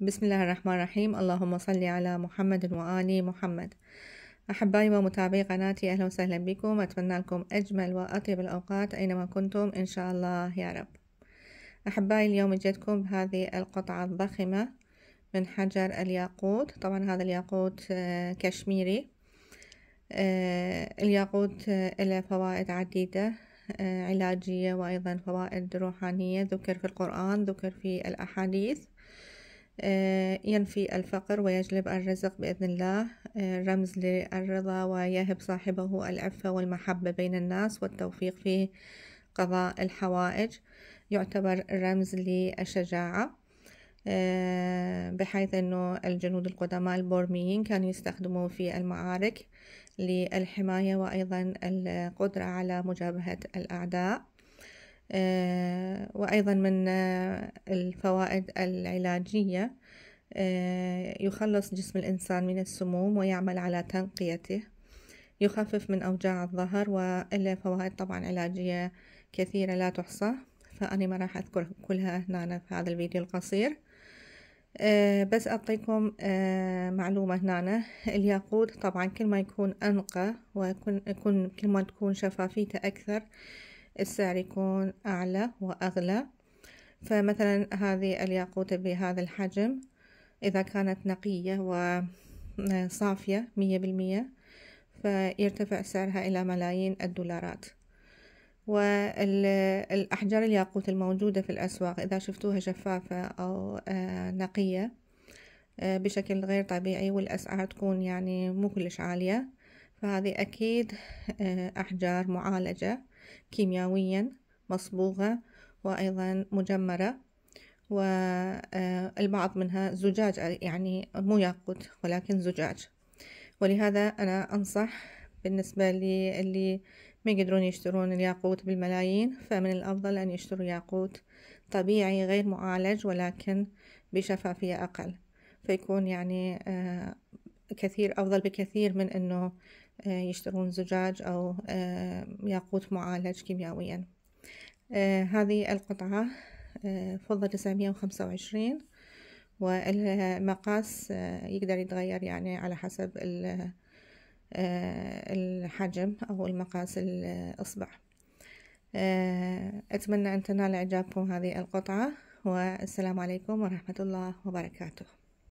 بسم الله الرحمن الرحيم اللهم صل على محمد وآل محمد أحبائي ومتابعي قناتي أهلا وسهلا بكم أتمنى لكم أجمل وأطيب الأوقات أينما كنتم إن شاء الله يا رب أحبائي اليوم جدكم بهذه القطعة الضخمة من حجر الياقوت طبعا هذا الياقوت كشميري الياقوت له فوائد عديدة علاجية وأيضا فوائد روحانية ذكر في القرآن ذكر في الأحاديث آه، ينفي الفقر ويجلب الرزق بإذن الله آه، رمز للرضا ويهب صاحبه العفة والمحبة بين الناس والتوفيق في قضاء الحوائج يعتبر رمز للشجاعة آه، بحيث أنه الجنود القدماء البورميين كانوا يستخدموه في المعارك للحماية وأيضا القدرة على مجابهة الأعداء آه، وأيضا من آه، الفوائد العلاجية آه، يخلص جسم الإنسان من السموم ويعمل على تنقيته يخفف من أوجاع الظهر وله فوائد طبعا علاجية كثيرة لا تحصى فأنا ما راح أذكر كلها هنا في هذا الفيديو القصير بس أعطيكم معلومة هنا الياقوت طبعا كل ما يكون أنقى ويكون كل ما تكون شفافيته أكثر السعر يكون أعلى وأغلى فمثلا هذه الياقوتة بهذا الحجم إذا كانت نقية وصافية مية بالمية فيرتفع سعرها إلى ملايين الدولارات والأحجار الياقوت الموجودة في الأسواق إذا شفتوها شفافة أو آه، نقية آه، بشكل غير طبيعي والأسعار تكون يعني مو كلش عالية فهذه أكيد آه، أحجار معالجة كيميائيا مصبوغة وأيضا مجمرة والبعض آه، منها زجاج يعني مو ياقوت ولكن زجاج ولهذا أنا أنصح بالنسبة لي اللي ما يقدرون يشترون الياقوت بالملايين فمن الأفضل أن يشتروا ياقوت طبيعي غير معالج ولكن بشفافية أقل فيكون يعني آه، كثير أفضل بكثير من أنه آه، يشترون زجاج أو آه، ياقوت معالج كيميائيا آه، هذه القطعة فضة تسعمية وخمسة وعشرين والمقاس يقدر يتغير يعني على حسب الحجم أو المقاس الإصبع أتمنى أن تنال إعجابكم هذه القطعة والسلام عليكم ورحمة الله وبركاته